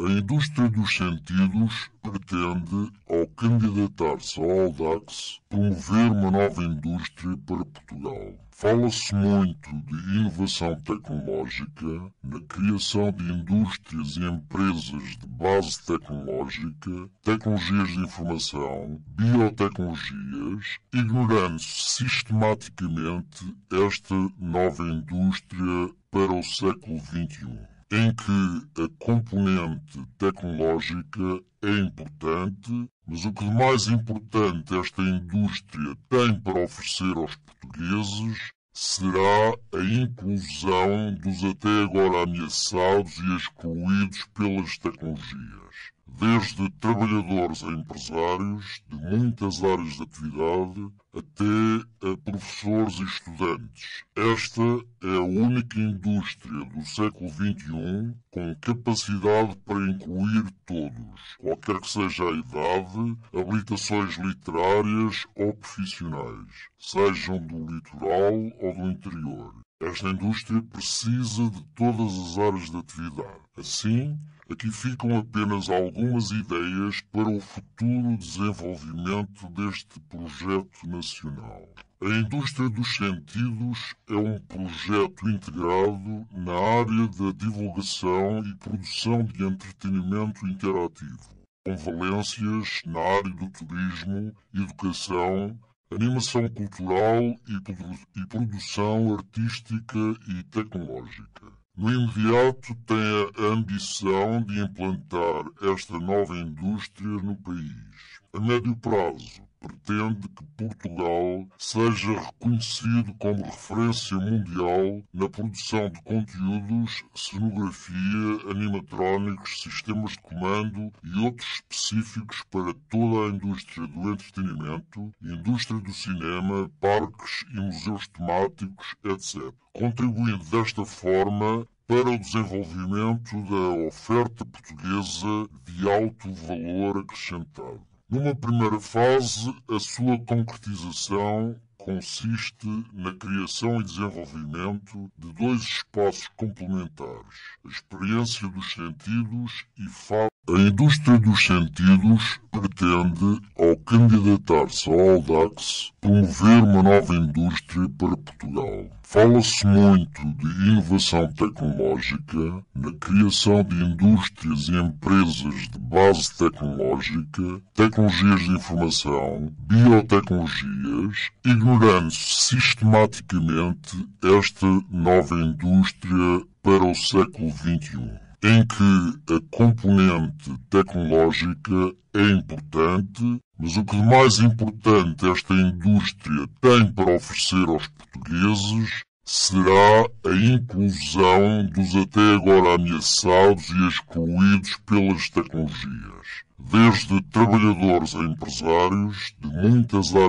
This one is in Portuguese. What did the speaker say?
A indústria dos sentidos pretende, ao candidatar-se ao DAX, promover uma nova indústria para Portugal. Fala-se muito de inovação tecnológica, na criação de indústrias e empresas de base tecnológica, tecnologias de informação, biotecnologias, ignorando-se sistematicamente esta nova indústria para o século XXI em que a componente tecnológica é importante, mas o que de mais importante esta indústria tem para oferecer aos portugueses será a inclusão dos até agora ameaçados e excluídos pelas tecnologias, desde trabalhadores a empresários de muitas áreas de atividade, até a eh, professores e estudantes. Esta é a única indústria do século XXI com capacidade para incluir todos, qualquer que seja a idade, habilitações literárias ou profissionais, sejam do litoral ou do interior. Esta indústria precisa de todas as áreas de atividade. Assim, Aqui ficam apenas algumas ideias para o futuro desenvolvimento deste projeto nacional. A indústria dos sentidos é um projeto integrado na área da divulgação e produção de entretenimento interativo, com valências na área do turismo, educação, animação cultural e, produ e produção artística e tecnológica. No imediato, tem a ambição de implantar esta nova indústria no país. A médio prazo, pretende que Portugal seja reconhecido como referência mundial na produção de conteúdos, cenografia, animatrónicos, sistemas de comando e outros específicos para toda a indústria do entretenimento, indústria do cinema, parques e museus temáticos, etc. Contribuindo desta forma para o desenvolvimento da oferta portuguesa de alto valor acrescentado. Numa primeira fase, a sua concretização consiste na criação e desenvolvimento de dois espaços complementares: a experiência dos sentidos e fala. A indústria dos sentidos pretende, ao candidatar-se ao ALDAX, promover uma nova indústria para Portugal Fala-se muito de inovação tecnológica, na criação de indústrias e empresas de base tecnológica, tecnologias de informação, biotecnologias, ignorando-se sistematicamente esta nova indústria para o século XXI, em que a componente tecnológica é importante mas o que de mais importante esta indústria tem para oferecer aos portugueses será a inclusão dos até agora ameaçados e excluídos pelas tecnologias, desde trabalhadores a empresários de muitas áreas